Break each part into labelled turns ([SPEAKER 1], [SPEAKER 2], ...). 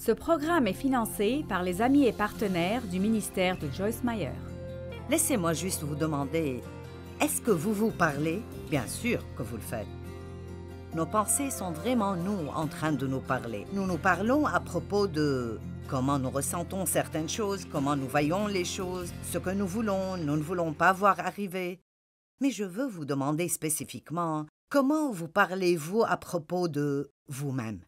[SPEAKER 1] Ce programme est financé par les amis et partenaires du ministère de Joyce Meyer. Laissez-moi juste vous demander, est-ce que vous vous parlez Bien sûr que vous le faites. Nos pensées sont vraiment nous en train de nous parler. Nous nous parlons à propos de comment nous ressentons certaines choses, comment nous voyons les choses, ce que nous voulons, nous ne voulons pas voir arriver. Mais je veux vous demander spécifiquement, comment vous parlez-vous à propos de vous-même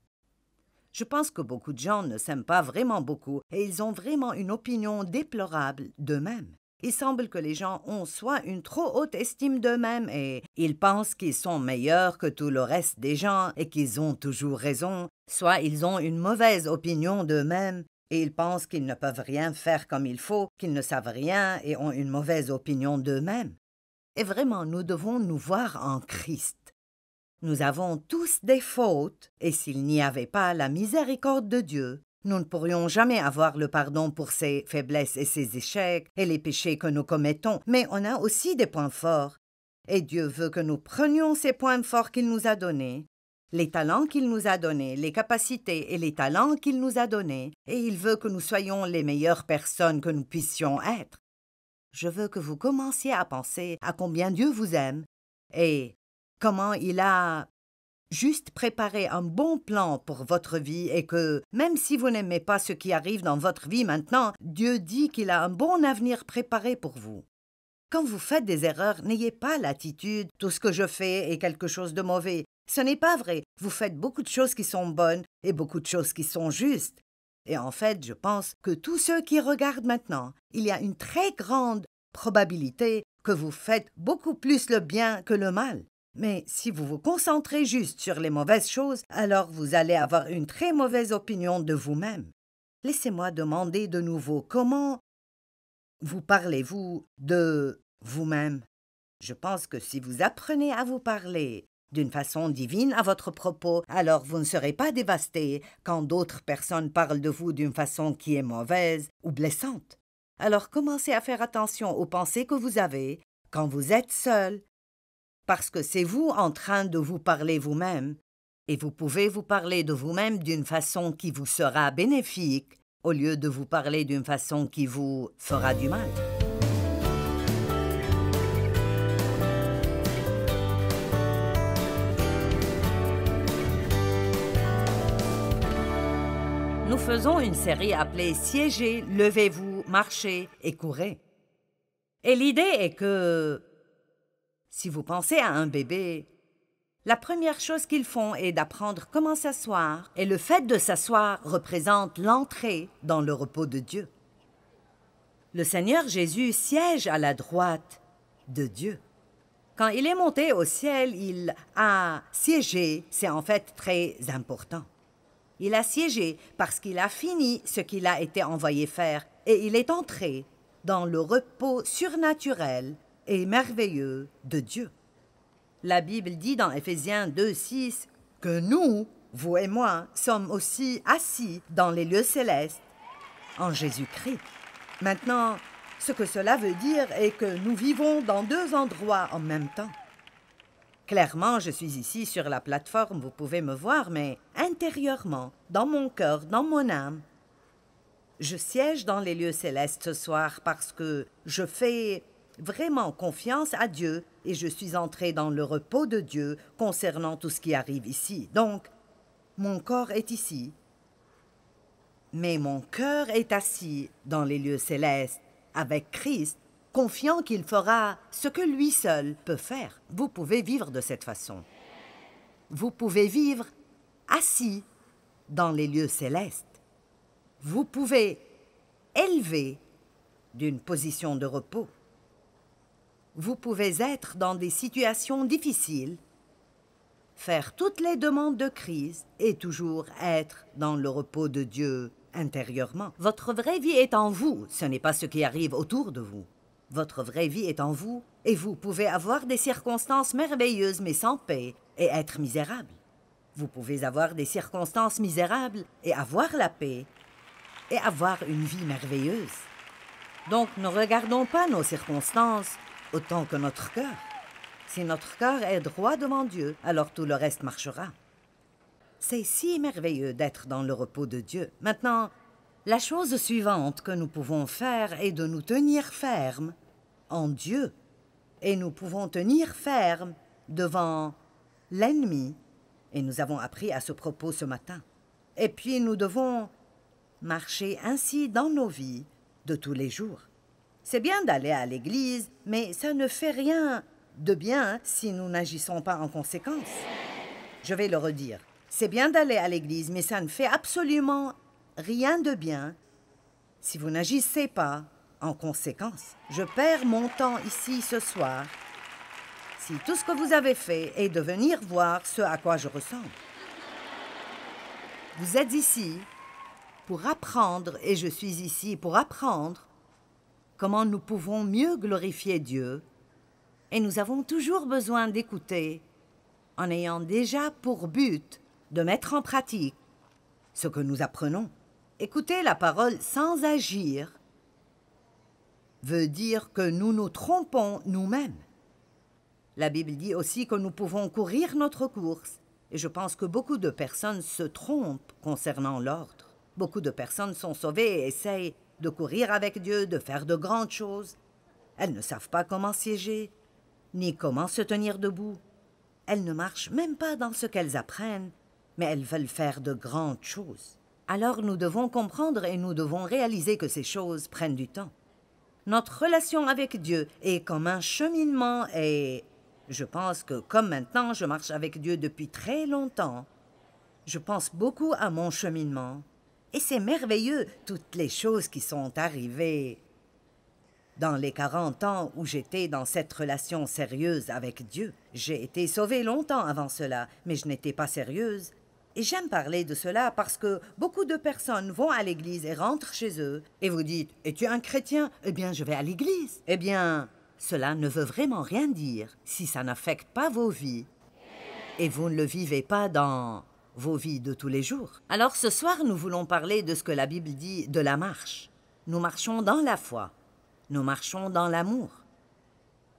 [SPEAKER 1] je pense que beaucoup de gens ne s'aiment pas vraiment beaucoup et ils ont vraiment une opinion déplorable d'eux-mêmes. Il semble que les gens ont soit une trop haute estime d'eux-mêmes et ils pensent qu'ils sont meilleurs que tout le reste des gens et qu'ils ont toujours raison, soit ils ont une mauvaise opinion d'eux-mêmes et ils pensent qu'ils ne peuvent rien faire comme il faut, qu'ils ne savent rien et ont une mauvaise opinion d'eux-mêmes. Et vraiment, nous devons nous voir en Christ. Nous avons tous des fautes, et s'il n'y avait pas la miséricorde de Dieu, nous ne pourrions jamais avoir le pardon pour ses faiblesses et ses échecs et les péchés que nous commettons, mais on a aussi des points forts. Et Dieu veut que nous prenions ces points forts qu'il nous a donnés, les talents qu'il nous a donnés, les capacités et les talents qu'il nous a donnés, et il veut que nous soyons les meilleures personnes que nous puissions être. Je veux que vous commenciez à penser à combien Dieu vous aime, et comment il a juste préparé un bon plan pour votre vie et que même si vous n'aimez pas ce qui arrive dans votre vie maintenant, Dieu dit qu'il a un bon avenir préparé pour vous. Quand vous faites des erreurs, n'ayez pas l'attitude ⁇ tout ce que je fais est quelque chose de mauvais ⁇ Ce n'est pas vrai. Vous faites beaucoup de choses qui sont bonnes et beaucoup de choses qui sont justes. Et en fait, je pense que tous ceux qui regardent maintenant, il y a une très grande probabilité que vous faites beaucoup plus le bien que le mal. Mais si vous vous concentrez juste sur les mauvaises choses, alors vous allez avoir une très mauvaise opinion de vous-même. Laissez-moi demander de nouveau comment vous parlez-vous de vous-même. Je pense que si vous apprenez à vous parler d'une façon divine à votre propos, alors vous ne serez pas dévasté quand d'autres personnes parlent de vous d'une façon qui est mauvaise ou blessante. Alors commencez à faire attention aux pensées que vous avez quand vous êtes seul parce que c'est vous en train de vous parler vous-même, et vous pouvez vous parler de vous-même d'une façon qui vous sera bénéfique, au lieu de vous parler d'une façon qui vous fera du mal. Nous faisons une série appelée Siégez, levez-vous, marchez et courez. Et l'idée est que si vous pensez à un bébé, la première chose qu'ils font est d'apprendre comment s'asseoir, et le fait de s'asseoir représente l'entrée dans le repos de Dieu. Le Seigneur Jésus siège à la droite de Dieu. Quand il est monté au ciel, il a siégé, c'est en fait très important. Il a siégé parce qu'il a fini ce qu'il a été envoyé faire et il est entré dans le repos surnaturel et merveilleux de Dieu. La Bible dit dans Éphésiens 2,6 6 que nous, vous et moi, sommes aussi assis dans les lieux célestes en Jésus-Christ. Maintenant, ce que cela veut dire est que nous vivons dans deux endroits en même temps. Clairement, je suis ici sur la plateforme, vous pouvez me voir, mais intérieurement, dans mon cœur, dans mon âme, je siège dans les lieux célestes ce soir parce que je fais vraiment confiance à Dieu et je suis entré dans le repos de Dieu concernant tout ce qui arrive ici. Donc, mon corps est ici, mais mon cœur est assis dans les lieux célestes avec Christ, confiant qu'il fera ce que lui seul peut faire. Vous pouvez vivre de cette façon. Vous pouvez vivre assis dans les lieux célestes. Vous pouvez élever d'une position de repos. Vous pouvez être dans des situations difficiles, faire toutes les demandes de crise et toujours être dans le repos de Dieu intérieurement. Votre vraie vie est en vous, ce n'est pas ce qui arrive autour de vous. Votre vraie vie est en vous et vous pouvez avoir des circonstances merveilleuses mais sans paix et être misérable. Vous pouvez avoir des circonstances misérables et avoir la paix et avoir une vie merveilleuse. Donc ne regardons pas nos circonstances autant que notre cœur. Si notre cœur est droit devant Dieu, alors tout le reste marchera. C'est si merveilleux d'être dans le repos de Dieu. Maintenant, la chose suivante que nous pouvons faire est de nous tenir ferme en Dieu. Et nous pouvons tenir ferme devant l'ennemi. Et nous avons appris à ce propos ce matin. Et puis nous devons marcher ainsi dans nos vies de tous les jours. C'est bien d'aller à l'église, mais ça ne fait rien de bien si nous n'agissons pas en conséquence. Je vais le redire. C'est bien d'aller à l'église, mais ça ne fait absolument rien de bien si vous n'agissez pas en conséquence. Je perds mon temps ici ce soir si tout ce que vous avez fait est de venir voir ce à quoi je ressemble. Vous êtes ici pour apprendre et je suis ici pour apprendre comment nous pouvons mieux glorifier Dieu, et nous avons toujours besoin d'écouter en ayant déjà pour but de mettre en pratique ce que nous apprenons. Écouter la parole sans agir veut dire que nous nous trompons nous-mêmes. La Bible dit aussi que nous pouvons courir notre course, et je pense que beaucoup de personnes se trompent concernant l'ordre. Beaucoup de personnes sont sauvées et essayent de courir avec Dieu, de faire de grandes choses. Elles ne savent pas comment siéger, ni comment se tenir debout. Elles ne marchent même pas dans ce qu'elles apprennent, mais elles veulent faire de grandes choses. Alors nous devons comprendre et nous devons réaliser que ces choses prennent du temps. Notre relation avec Dieu est comme un cheminement et je pense que comme maintenant je marche avec Dieu depuis très longtemps, je pense beaucoup à mon cheminement et c'est merveilleux, toutes les choses qui sont arrivées. Dans les 40 ans où j'étais dans cette relation sérieuse avec Dieu, j'ai été sauvée longtemps avant cela, mais je n'étais pas sérieuse. Et j'aime parler de cela parce que beaucoup de personnes vont à l'église et rentrent chez eux. Et vous dites Es-tu un chrétien Eh bien, je vais à l'église. Eh bien, cela ne veut vraiment rien dire si ça n'affecte pas vos vies. Et vous ne le vivez pas dans vos vies de tous les jours. Alors ce soir, nous voulons parler de ce que la Bible dit de la marche. Nous marchons dans la foi. Nous marchons dans l'amour.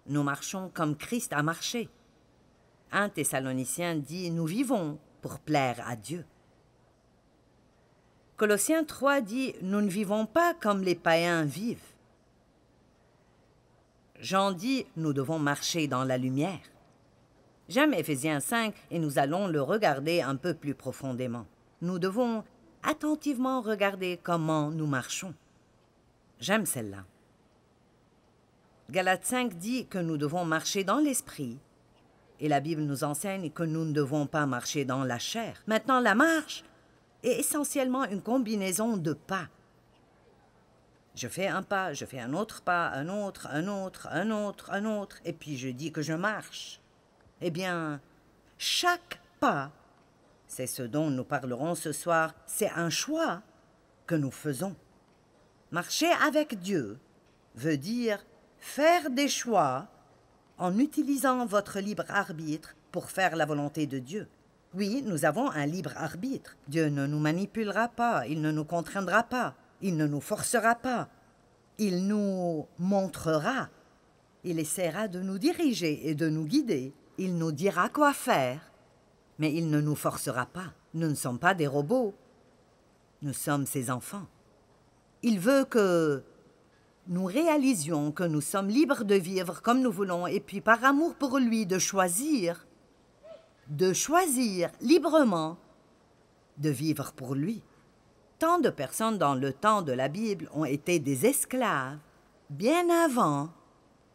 [SPEAKER 1] Nous marchons comme Christ a marché. Un Thessalonicien dit Nous vivons pour plaire à Dieu. Colossiens 3 dit Nous ne vivons pas comme les païens vivent. Jean dit Nous devons marcher dans la lumière. J'aime Ephésiens 5 et nous allons le regarder un peu plus profondément. Nous devons attentivement regarder comment nous marchons. J'aime celle-là. Galate 5 dit que nous devons marcher dans l'esprit et la Bible nous enseigne que nous ne devons pas marcher dans la chair. Maintenant, la marche est essentiellement une combinaison de pas. Je fais un pas, je fais un autre pas, un autre, un autre, un autre, un autre, et puis je dis que je marche. Eh bien, chaque pas, c'est ce dont nous parlerons ce soir, c'est un choix que nous faisons. Marcher avec Dieu veut dire faire des choix en utilisant votre libre arbitre pour faire la volonté de Dieu. Oui, nous avons un libre arbitre. Dieu ne nous manipulera pas, il ne nous contraindra pas, il ne nous forcera pas. Il nous montrera, il essaiera de nous diriger et de nous guider il nous dira quoi faire, mais il ne nous forcera pas. Nous ne sommes pas des robots. Nous sommes ses enfants. Il veut que nous réalisions que nous sommes libres de vivre comme nous voulons et puis par amour pour lui de choisir, de choisir librement de vivre pour lui. Tant de personnes dans le temps de la Bible ont été des esclaves bien avant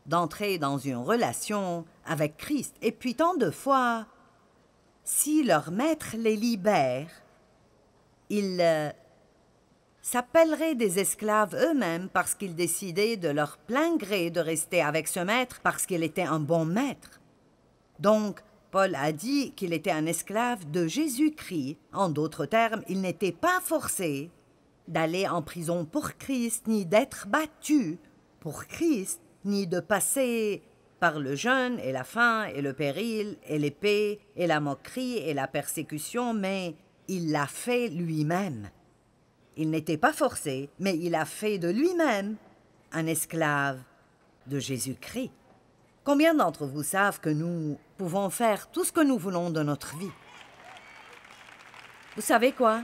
[SPEAKER 1] d'entrer dans une relation avec Christ. Et puis tant de fois, si leur maître les libère, ils euh, s'appelleraient des esclaves eux-mêmes parce qu'ils décidaient de leur plein gré de rester avec ce maître parce qu'il était un bon maître. Donc, Paul a dit qu'il était un esclave de Jésus-Christ. En d'autres termes, il n'était pas forcé d'aller en prison pour Christ, ni d'être battu pour Christ, ni de passer par le jeûne et la faim et le péril et l'épée et la moquerie et la persécution, mais il l'a fait lui-même. Il n'était pas forcé, mais il a fait de lui-même un esclave de Jésus-Christ. Combien d'entre vous savent que nous pouvons faire tout ce que nous voulons de notre vie Vous savez quoi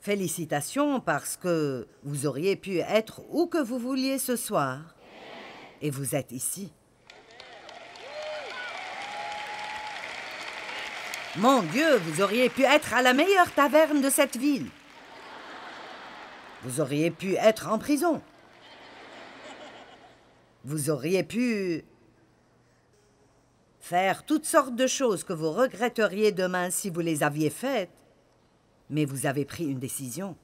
[SPEAKER 1] Félicitations parce que vous auriez pu être où que vous vouliez ce soir et vous êtes ici. Mon Dieu, vous auriez pu être à la meilleure taverne de cette ville. Vous auriez pu être en prison. Vous auriez pu faire toutes sortes de choses que vous regretteriez demain si vous les aviez faites. Mais vous avez pris une décision.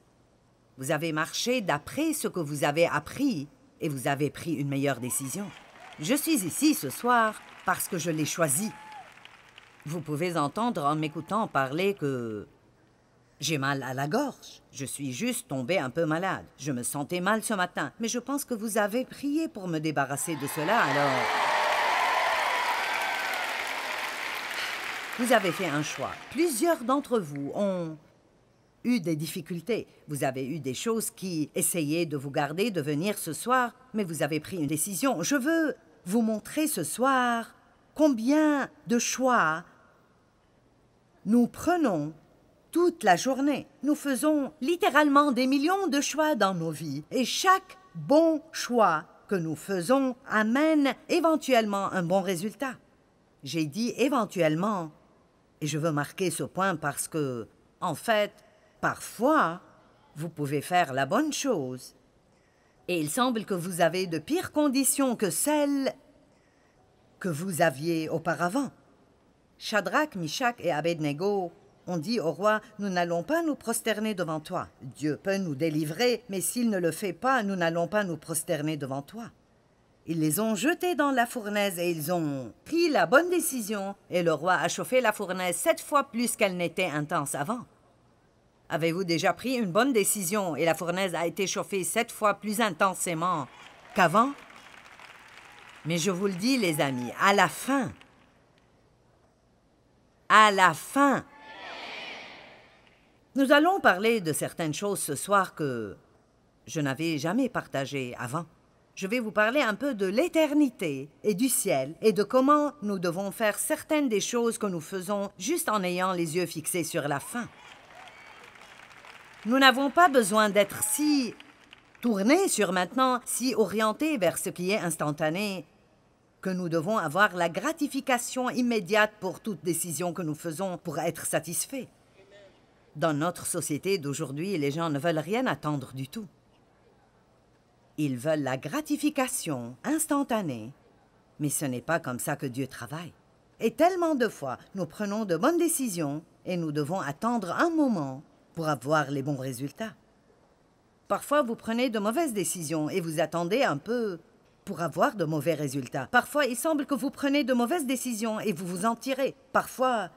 [SPEAKER 1] Vous avez marché d'après ce que vous avez appris et vous avez pris une meilleure décision. Je suis ici ce soir parce que je l'ai choisi. Vous pouvez entendre en m'écoutant parler que j'ai mal à la gorge. Je suis juste tombé un peu malade. Je me sentais mal ce matin, mais je pense que vous avez prié pour me débarrasser de cela, alors... Vous avez fait un choix. Plusieurs d'entre vous ont eu des difficultés. Vous avez eu des choses qui essayaient de vous garder de venir ce soir, mais vous avez pris une décision. Je veux vous montrer ce soir combien de choix nous prenons toute la journée. Nous faisons littéralement des millions de choix dans nos vies et chaque bon choix que nous faisons amène éventuellement un bon résultat. J'ai dit éventuellement et je veux marquer ce point parce que, en fait, Parfois, vous pouvez faire la bonne chose. Et il semble que vous avez de pires conditions que celles que vous aviez auparavant. Shadrach, Mishak et Abednego ont dit au roi, nous n'allons pas nous prosterner devant toi. Dieu peut nous délivrer, mais s'il ne le fait pas, nous n'allons pas nous prosterner devant toi. Ils les ont jetés dans la fournaise et ils ont pris la bonne décision, et le roi a chauffé la fournaise sept fois plus qu'elle n'était intense avant. Avez-vous déjà pris une bonne décision et la fournaise a été chauffée sept fois plus intensément qu'avant Mais je vous le dis, les amis, à la fin, à la fin, nous allons parler de certaines choses ce soir que je n'avais jamais partagées avant. Je vais vous parler un peu de l'éternité et du ciel et de comment nous devons faire certaines des choses que nous faisons juste en ayant les yeux fixés sur la fin. Nous n'avons pas besoin d'être si tournés sur maintenant, si orientés vers ce qui est instantané, que nous devons avoir la gratification immédiate pour toute décision que nous faisons pour être satisfaits. Dans notre société d'aujourd'hui, les gens ne veulent rien attendre du tout. Ils veulent la gratification instantanée. Mais ce n'est pas comme ça que Dieu travaille. Et tellement de fois, nous prenons de bonnes décisions et nous devons attendre un moment pour avoir les bons résultats. Parfois, vous prenez de mauvaises décisions et vous attendez un peu pour avoir de mauvais résultats. Parfois, il semble que vous prenez de mauvaises décisions et vous vous en tirez. Parfois,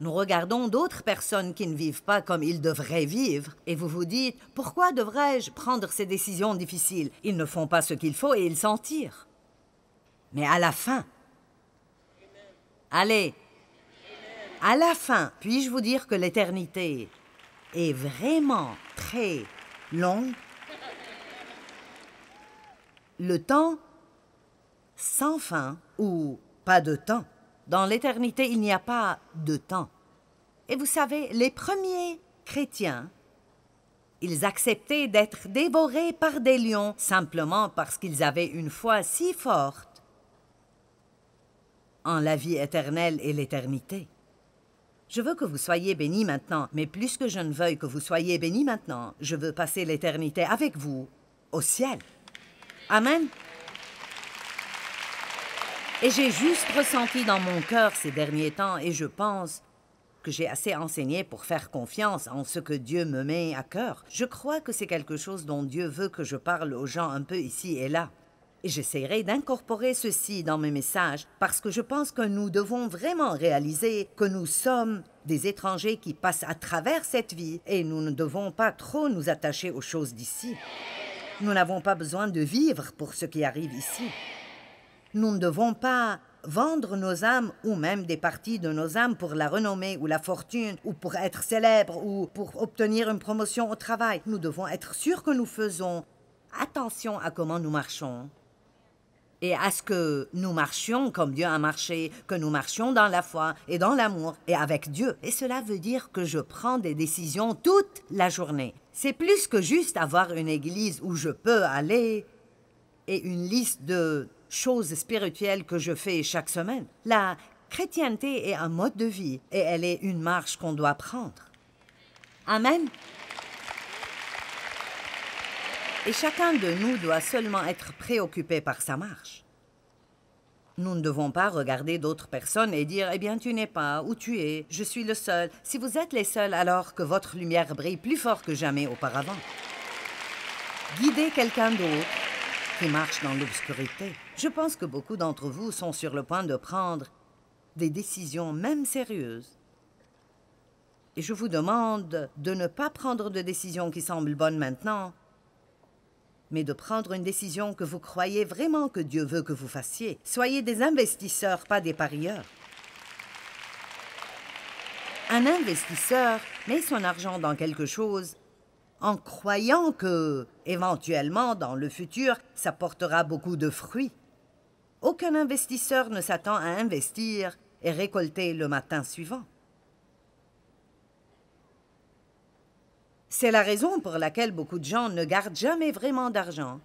[SPEAKER 1] nous regardons d'autres personnes qui ne vivent pas comme ils devraient vivre et vous vous dites « Pourquoi devrais-je prendre ces décisions difficiles Ils ne font pas ce qu'il faut et ils s'en tirent. » Mais à la fin, allez, à la fin, puis-je vous dire que l'éternité est vraiment très longue. le temps sans fin ou pas de temps. Dans l'éternité, il n'y a pas de temps. Et vous savez, les premiers chrétiens, ils acceptaient d'être dévorés par des lions simplement parce qu'ils avaient une foi si forte en la vie éternelle et l'éternité. Je veux que vous soyez bénis maintenant, mais plus que je ne veuille que vous soyez bénis maintenant, je veux passer l'éternité avec vous au ciel. Amen. Et j'ai juste ressenti dans mon cœur ces derniers temps, et je pense que j'ai assez enseigné pour faire confiance en ce que Dieu me met à cœur. Je crois que c'est quelque chose dont Dieu veut que je parle aux gens un peu ici et là. J'essaierai d'incorporer ceci dans mes messages parce que je pense que nous devons vraiment réaliser que nous sommes des étrangers qui passent à travers cette vie et nous ne devons pas trop nous attacher aux choses d'ici. Nous n'avons pas besoin de vivre pour ce qui arrive ici. Nous ne devons pas vendre nos âmes ou même des parties de nos âmes pour la renommée ou la fortune ou pour être célèbre ou pour obtenir une promotion au travail. Nous devons être sûrs que nous faisons attention à comment nous marchons et à ce que nous marchions comme Dieu a marché, que nous marchions dans la foi et dans l'amour et avec Dieu. Et cela veut dire que je prends des décisions toute la journée. C'est plus que juste avoir une église où je peux aller et une liste de choses spirituelles que je fais chaque semaine. La chrétienté est un mode de vie et elle est une marche qu'on doit prendre. Amen. Et chacun de nous doit seulement être préoccupé par sa marche. Nous ne devons pas regarder d'autres personnes et dire Eh bien, tu n'es pas, où tu es, je suis le seul. Si vous êtes les seuls, alors que votre lumière brille plus fort que jamais auparavant. Guider quelqu'un d'autre qui marche dans l'obscurité. Je pense que beaucoup d'entre vous sont sur le point de prendre des décisions, même sérieuses. Et je vous demande de ne pas prendre de décisions qui semblent bonnes maintenant, mais de prendre une décision que vous croyez vraiment que Dieu veut que vous fassiez. Soyez des investisseurs, pas des parieurs. Un investisseur met son argent dans quelque chose en croyant que, éventuellement, dans le futur, ça portera beaucoup de fruits. Aucun investisseur ne s'attend à investir et récolter le matin suivant. C'est la raison pour laquelle beaucoup de gens ne gardent jamais vraiment d'argent.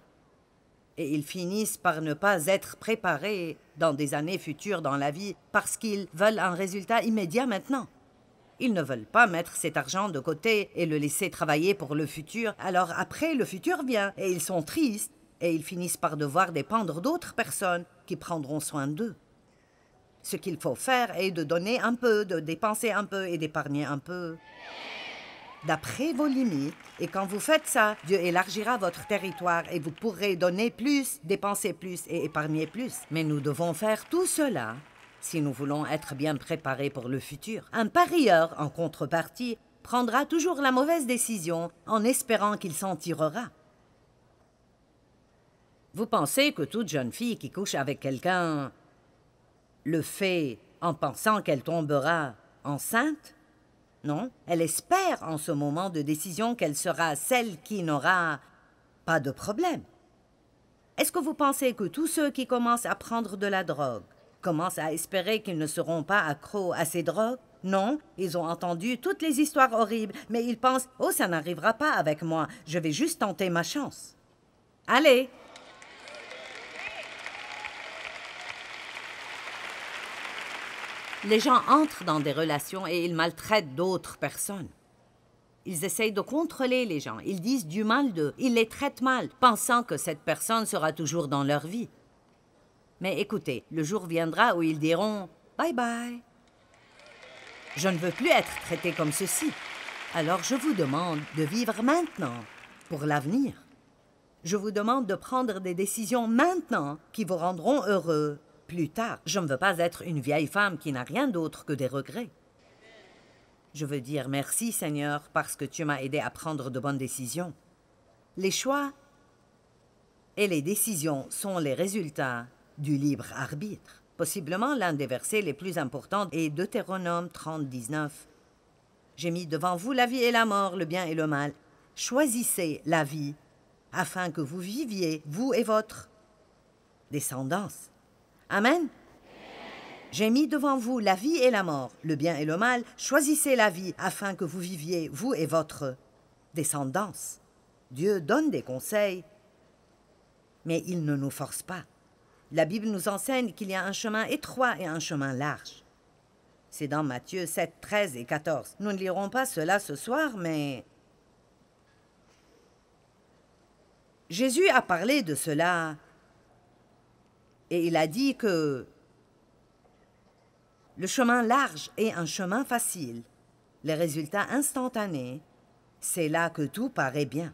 [SPEAKER 1] Et ils finissent par ne pas être préparés dans des années futures dans la vie parce qu'ils veulent un résultat immédiat maintenant. Ils ne veulent pas mettre cet argent de côté et le laisser travailler pour le futur, alors après le futur vient et ils sont tristes et ils finissent par devoir dépendre d'autres personnes qui prendront soin d'eux. Ce qu'il faut faire est de donner un peu, de dépenser un peu et d'épargner un peu d'après vos limites. Et quand vous faites ça, Dieu élargira votre territoire et vous pourrez donner plus, dépenser plus et épargner plus. Mais nous devons faire tout cela si nous voulons être bien préparés pour le futur. Un parieur, en contrepartie, prendra toujours la mauvaise décision en espérant qu'il s'en tirera. Vous pensez que toute jeune fille qui couche avec quelqu'un le fait en pensant qu'elle tombera enceinte non, elle espère en ce moment de décision qu'elle sera celle qui n'aura pas de problème. Est-ce que vous pensez que tous ceux qui commencent à prendre de la drogue commencent à espérer qu'ils ne seront pas accros à ces drogues Non, ils ont entendu toutes les histoires horribles, mais ils pensent ⁇ Oh, ça n'arrivera pas avec moi, je vais juste tenter ma chance ⁇ Allez, Les gens entrent dans des relations et ils maltraitent d'autres personnes. Ils essayent de contrôler les gens. Ils disent du mal d'eux. Ils les traitent mal, pensant que cette personne sera toujours dans leur vie. Mais écoutez, le jour viendra où ils diront Bye bye. Je ne veux plus être traité comme ceci. Alors je vous demande de vivre maintenant, pour l'avenir. Je vous demande de prendre des décisions maintenant qui vous rendront heureux plus tard. Je ne veux pas être une vieille femme qui n'a rien d'autre que des regrets. Je veux dire merci, Seigneur, parce que tu m'as aidé à prendre de bonnes décisions. Les choix et les décisions sont les résultats du libre arbitre. Possiblement l'un des versets les plus importants est Deutéronome 30, 19. J'ai mis devant vous la vie et la mort, le bien et le mal. Choisissez la vie, afin que vous viviez, vous et votre descendance. Amen. J'ai mis devant vous la vie et la mort, le bien et le mal. Choisissez la vie afin que vous viviez, vous et votre descendance. Dieu donne des conseils, mais il ne nous force pas. La Bible nous enseigne qu'il y a un chemin étroit et un chemin large. C'est dans Matthieu 7, 13 et 14. Nous ne lirons pas cela ce soir, mais... Jésus a parlé de cela et il a dit que le chemin large est un chemin facile. Les résultats instantanés, c'est là que tout paraît bien.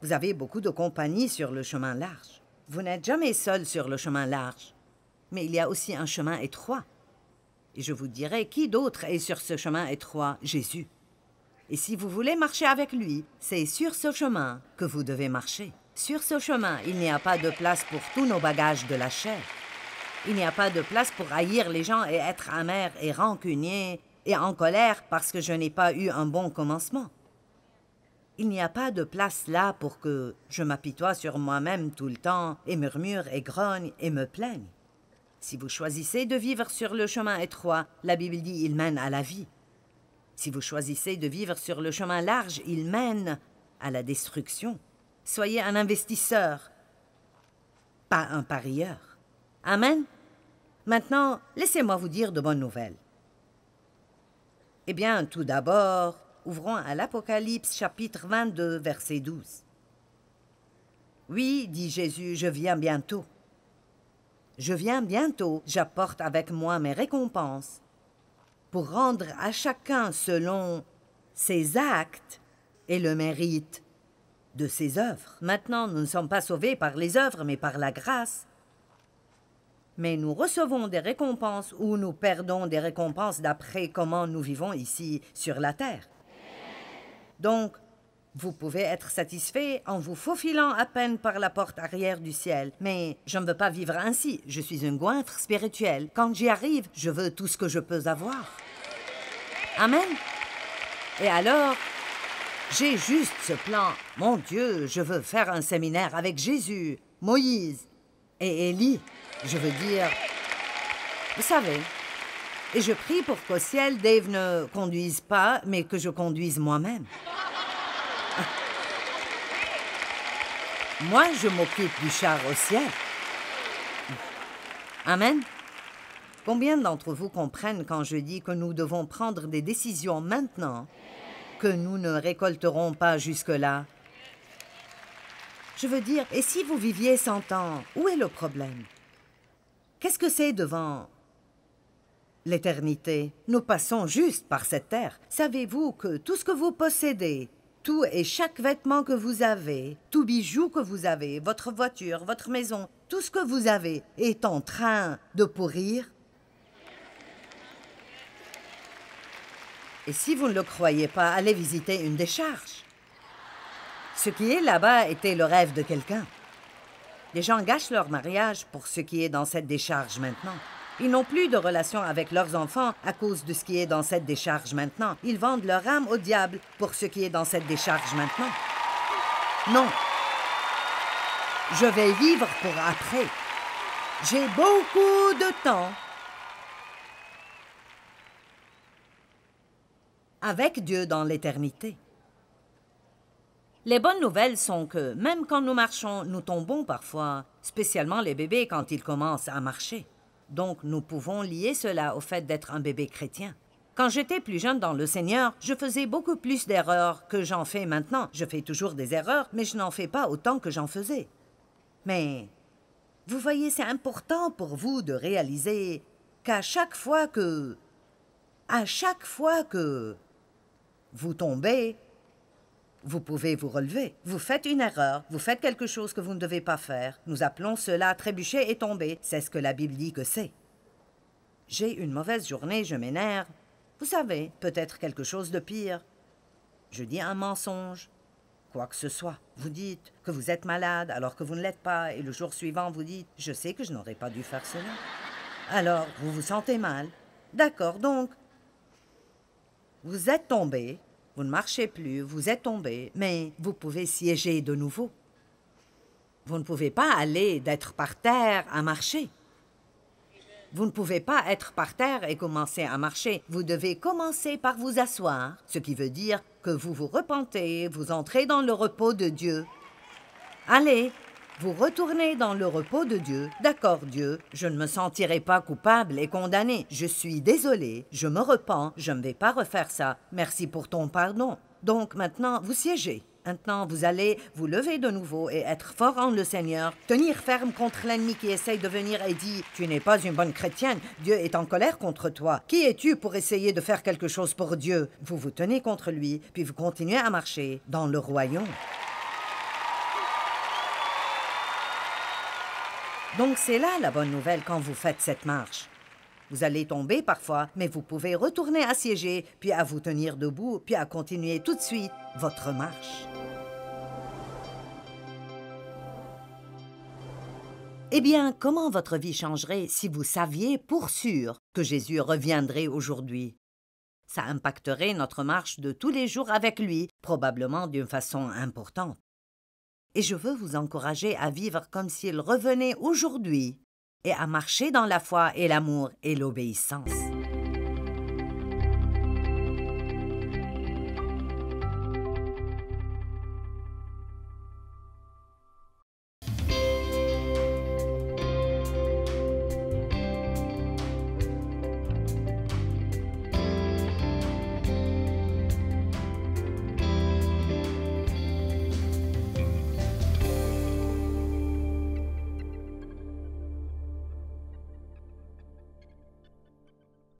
[SPEAKER 1] Vous avez beaucoup de compagnie sur le chemin large. Vous n'êtes jamais seul sur le chemin large. Mais il y a aussi un chemin étroit. Et je vous dirai qui d'autre est sur ce chemin étroit Jésus. Et si vous voulez marcher avec lui, c'est sur ce chemin que vous devez marcher. Sur ce chemin, il n'y a pas de place pour tous nos bagages de la chair. Il n'y a pas de place pour haïr les gens et être amer et rancunier et en colère parce que je n'ai pas eu un bon commencement. Il n'y a pas de place là pour que je m'apitoie sur moi-même tout le temps et murmure et grogne et me plaigne. Si vous choisissez de vivre sur le chemin étroit, la Bible dit il mène à la vie. Si vous choisissez de vivre sur le chemin large, il mène à la destruction. Soyez un investisseur, pas un parieur. Amen. Maintenant, laissez-moi vous dire de bonnes nouvelles. Eh bien, tout d'abord, ouvrons à l'Apocalypse chapitre 22, verset 12. Oui, dit Jésus, je viens bientôt. Je viens bientôt, j'apporte avec moi mes récompenses pour rendre à chacun selon ses actes et le mérite de ses œuvres. Maintenant, nous ne sommes pas sauvés par les œuvres, mais par la grâce. Mais nous recevons des récompenses ou nous perdons des récompenses d'après comment nous vivons ici sur la terre. Donc, vous pouvez être satisfait en vous faufilant à peine par la porte arrière du ciel. Mais je ne veux pas vivre ainsi. Je suis un goinfre spirituel. Quand j'y arrive, je veux tout ce que je peux avoir. Amen. Et alors, j'ai juste ce plan. Mon Dieu, je veux faire un séminaire avec Jésus, Moïse et Élie. Je veux dire... Vous savez. Et je prie pour qu'au ciel, Dave ne conduise pas, mais que je conduise moi-même. Moi, je m'occupe du char au ciel. Amen. Combien d'entre vous comprennent quand je dis que nous devons prendre des décisions maintenant que nous ne récolterons pas jusque-là. Je veux dire, et si vous viviez 100 ans, où est le problème Qu'est-ce que c'est devant l'éternité Nous passons juste par cette terre. Savez-vous que tout ce que vous possédez, tout et chaque vêtement que vous avez, tout bijou que vous avez, votre voiture, votre maison, tout ce que vous avez est en train de pourrir Et si vous ne le croyez pas, allez visiter une décharge. Ce qui est là-bas était le rêve de quelqu'un. Les gens gâchent leur mariage pour ce qui est dans cette décharge maintenant. Ils n'ont plus de relation avec leurs enfants à cause de ce qui est dans cette décharge maintenant. Ils vendent leur âme au diable pour ce qui est dans cette décharge maintenant. Non. Je vais vivre pour après. J'ai beaucoup de temps avec Dieu dans l'éternité. Les bonnes nouvelles sont que, même quand nous marchons, nous tombons parfois, spécialement les bébés quand ils commencent à marcher. Donc nous pouvons lier cela au fait d'être un bébé chrétien. Quand j'étais plus jeune dans le Seigneur, je faisais beaucoup plus d'erreurs que j'en fais maintenant. Je fais toujours des erreurs, mais je n'en fais pas autant que j'en faisais. Mais, vous voyez, c'est important pour vous de réaliser qu'à chaque fois que... À chaque fois que vous tombez, vous pouvez vous relever. Vous faites une erreur, vous faites quelque chose que vous ne devez pas faire. Nous appelons cela trébucher et tomber. C'est ce que la Bible dit que c'est. J'ai une mauvaise journée, je m'énerve. Vous savez, peut-être quelque chose de pire. Je dis un mensonge. Quoi que ce soit. Vous dites que vous êtes malade alors que vous ne l'êtes pas et le jour suivant vous dites Je sais que je n'aurais pas dû faire cela. Alors, vous vous sentez mal. D'accord, donc, vous êtes tombé, vous ne marchez plus, vous êtes tombé, mais vous pouvez siéger de nouveau. Vous ne pouvez pas aller d'être par terre à marcher. Vous ne pouvez pas être par terre et commencer à marcher. Vous devez commencer par vous asseoir, ce qui veut dire que vous vous repentez, vous entrez dans le repos de Dieu. Allez, vous retournez dans le repos de Dieu. D'accord, Dieu, je ne me sentirai pas coupable et condamné. Je suis désolé, je me repens, je ne vais pas refaire ça. Merci pour ton pardon. Donc maintenant, vous siégez. Maintenant, vous allez vous lever de nouveau et être fort en le Seigneur, tenir ferme contre l'ennemi qui essaye de venir et dit Tu n'es pas une bonne chrétienne, Dieu est en colère contre toi. Qui es-tu pour essayer de faire quelque chose pour Dieu Vous vous tenez contre lui, puis vous continuez à marcher dans le royaume. Donc c'est là la bonne nouvelle quand vous faites cette marche. Vous allez tomber parfois, mais vous pouvez retourner assiéger, puis à vous tenir debout, puis à continuer tout de suite votre marche. Eh bien, comment votre vie changerait si vous saviez pour sûr que Jésus reviendrait aujourd'hui Ça impacterait notre marche de tous les jours avec lui, probablement d'une façon importante et je veux vous encourager à vivre comme s'il revenait aujourd'hui et à marcher dans la foi et l'amour et l'obéissance.